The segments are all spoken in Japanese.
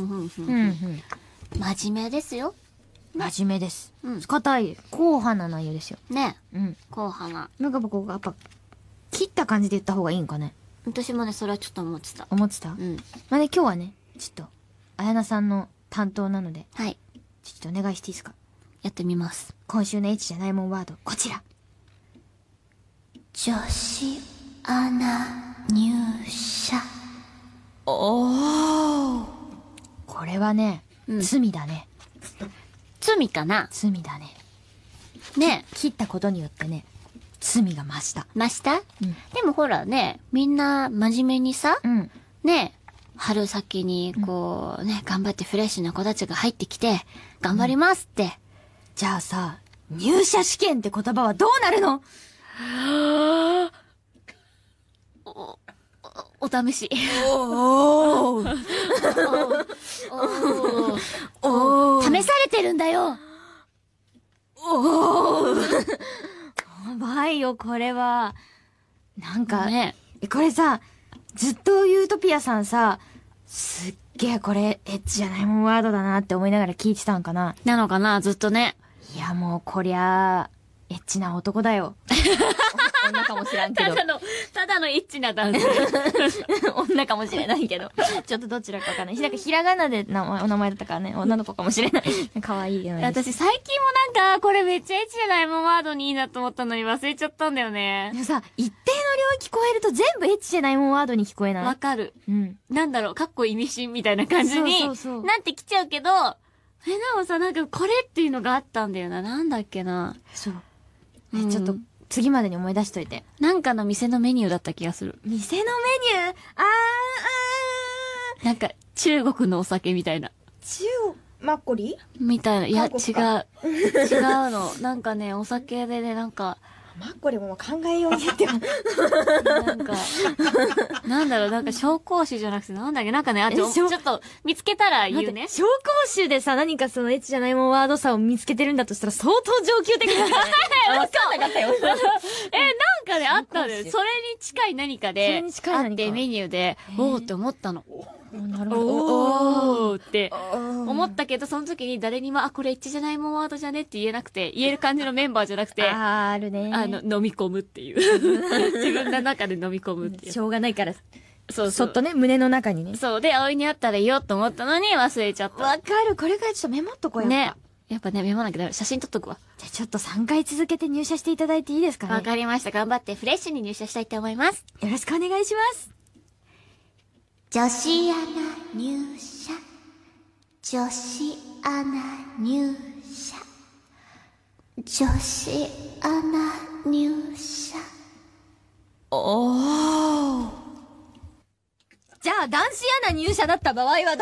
真面目ですよ。真面目です。うん、硬い、硬派な内容ですよ。ね。うん。硬派な。なんか僕、やっぱ、切った感じで言った方がいいんかね。私もね、それはちょっと思ってた。思ってたうん。まあね、今日はね、ちょっと、綾菜さんの担当なので。はい。ちょっとお願いしていいですかやってみます。今週の H じゃないもんワード、こちら。女子アナ入社。おー。はね、うん罪だね罪かな罪だねね切ったことによってね罪が増した増した、うんでもほらね、みんな真面目にさ、うんね、春先にこうね、頑張ってフレッシュな子たちが入ってきて、頑張りますって。じゃあさ入社試験って言葉はどうなるの お試し。おーおお試されてるんだよおおやばいよ、これは。なんか、ね、これさ、ずっとユートピアさんさ、すっげえこれ、エッチじゃないもんワードだなって思いながら聞いてたんかな。なのかな、ずっとね。いや、もうこりゃ、エッチな男だよ。女かもしれんけど ただのただのエッチな男性 女かもしれないけどちょっとどちらかわかんないなんかひらがなでお名前だったからね女の子かもしれない 可愛いよね私最近もなんかこれめっちゃエッチじゃないもワードにいいなと思ったのに忘れちゃったんだよねでもさ一定の量聞こえると全部エッチじゃないもワードに聞こえないわかる、うん、なんだろうかっこ意味深みたいな感じになってきちゃうけどえ、なおさ、なんかこれっていうのがあったんだよな。なんだっけな。そう。え、ちょっと次までに思い出しといて。なんかの店のメニューだった気がする。店のメニューあー、なんか、中国のお酒みたいな。中国マッコリみたいな。いや、違う。違うの。なんかね、お酒でね、なんか、マッコリも考えようねって なんかなんだろうなんか紹興酒じゃなくてなんだっけなんかねあと、ちょっと見つけたら言うね紹興酒でさ何かそのエッチじゃないもんワードさを見つけてるんだとしたら相当上級的だね分かんなかったよえなんかねあったのよそれに近い何かであってメニューでおおって思ったのなるほどお思うって思ったけど、その時に誰にも、あ、これ一致じゃないもんワードじゃねって言えなくて、言える感じのメンバーじゃなくて、ああるね。あの、飲み込むっていう。自分の中で飲み込むっていう。しょうがないから。そうそっとね、胸の中にね。そう。で、葵に会ったらいいよと思ったのに忘れちゃった。わかる。これからちょっとメモっとこうよ。ね。やっぱね、メモなきゃ写真撮っとくわ。じゃちょっと3回続けて入社していただいていいですかね。わかりました。頑張ってフレッシュに入社したいと思います。よろしくお願いします。女子アナ入社。女子アナ入社女子アナ入社おおじゃあ男子アナ入社だった場合はどう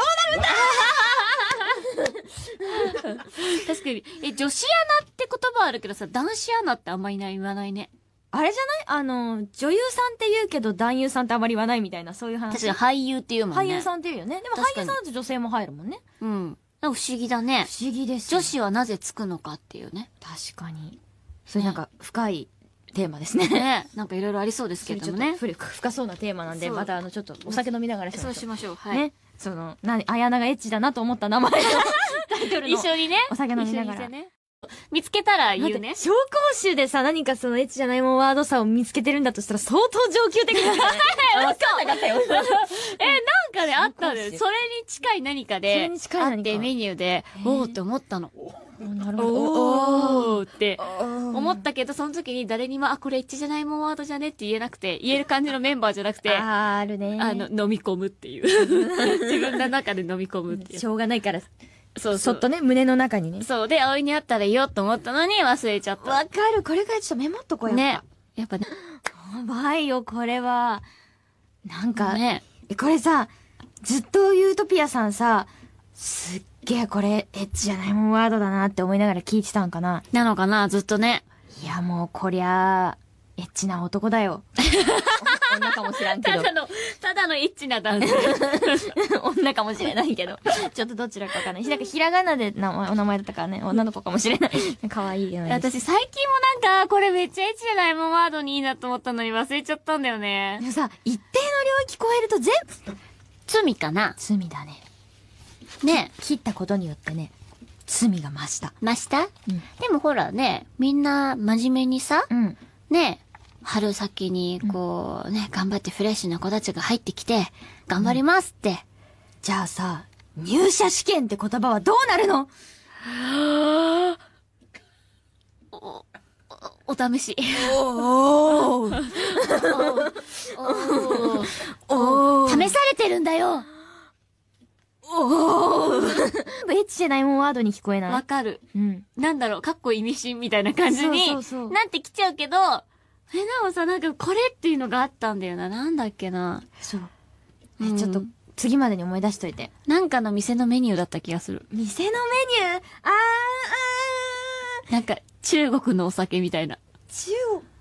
なるんだ 確かにえ女子アナって言葉あるけどさ男子アナってあんまり言わないねあれじゃないあの、女優さんって言うけど男優さんってあまり言わないみたいな、そういう話。確かに俳優っていうもんね。俳優さんって言うよね。でも俳優さんだと女性も入るもんね。うん。か不思議だね。不思議です女子はなぜつくのかっていうね。確かに。それなんか深いテーマですね。なんかいろいろありそうですけれどもね。古く深そうなテーマなんで、またあの、ちょっとお酒飲みながらしましょそうしましょう。はい。ね。その、な、あやながエッチだなと思った名前を、タイトルの。にねお酒飲みながらね見つけたら言うね。紹興酒でさ、何かそのエッチじゃないもんワードさを見つけてるんだとしたら相当上級的だね。わかんなかったよ。え、なんかね、あったのよ。それに近い何かで、あってメニューで、おーって思ったの。なるほど。おーって思ったけど、その時に誰にも、あ、これエッチじゃないもんワードじゃねって言えなくて、言える感じのメンバーじゃなくて、ああるね。あの、飲み込むっていう。自分の中で飲み込むっていう。しょうがないから。そうそっとね、胸の中にね。そう。で、葵に会ったらいいよと思ったのに忘れちゃった。わかる。これからちょっとメモっとこうね。やっぱね。やばいよ、これは。なんか、ね、これさ、ずっとユートピアさんさ、すっげえこれ、エッチじゃないもんワードだなって思いながら聞いてたんかな。なのかな、ずっとね。いや、もうこりゃー。エッチな男だよ。女かもしなんけど。ただの、ただのエッチな男性。女かもしれないけど。ちょっとどちらかわかんない。なんかひらがなで名前お名前だったからね、女の子かもしれない。可愛いよね。私最近もなんか、これめっちゃエッチじゃないもんワードにいいなと思ったのに忘れちゃったんだよね。でもさ、一定の領域超えると全部、罪かな罪だね。ね切ったことによってね。罪が増した。増した、うん、でもほらね、みんな真面目にさ、うん、ね春先にこうね、頑張ってフレッシュな子たちが入ってきて、頑張りますって。じゃあさ、入社試験って言葉はどうなるのお、お、お試し。おーおおお試されてるんだよおおエッチじゃないもんワードに聞こえない。わかる。うん。なんだろう、かっこ意味深みたいな感じになってきちゃうけど、え、なおさ、なんかこれっていうのがあったんだよな。なんだっけな。そう。え、うんちょっと、次までに思い出しといて。なんかの店のメニューだった気がする。店のメニューあー、あーなんか、中国のお酒みたいな。中、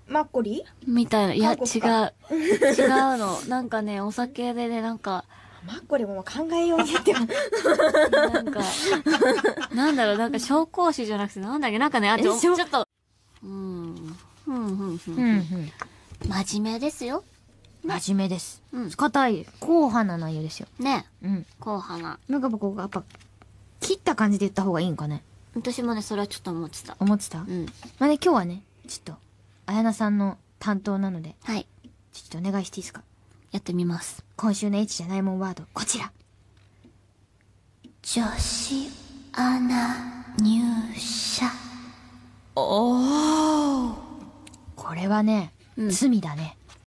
マッコリみたいな。いや、違う。違うの。なんかね、お酒でね、なんか、マッコリも考えようにってなんか、なんだろう、なんか紹興酒じゃなくて、なんだっけ、なんかね、あ、ちょ、ちょっと、うん。真面目ですよ。真面目です。うん、硬い、硬派な内容ですよ。ね。うん。硬派な。なんか僕、やっぱ、切った感じで言った方がいいんかね。私もね、それはちょっと思ってた。思ってたうん。まあね、今日はね、ちょっと、綾菜さんの担当なので。はい。ちょっとお願いしていいですかやってみます。今週の H じゃないもんワード、こちら。女子アナ入社。おおこれはね、うん、罪だね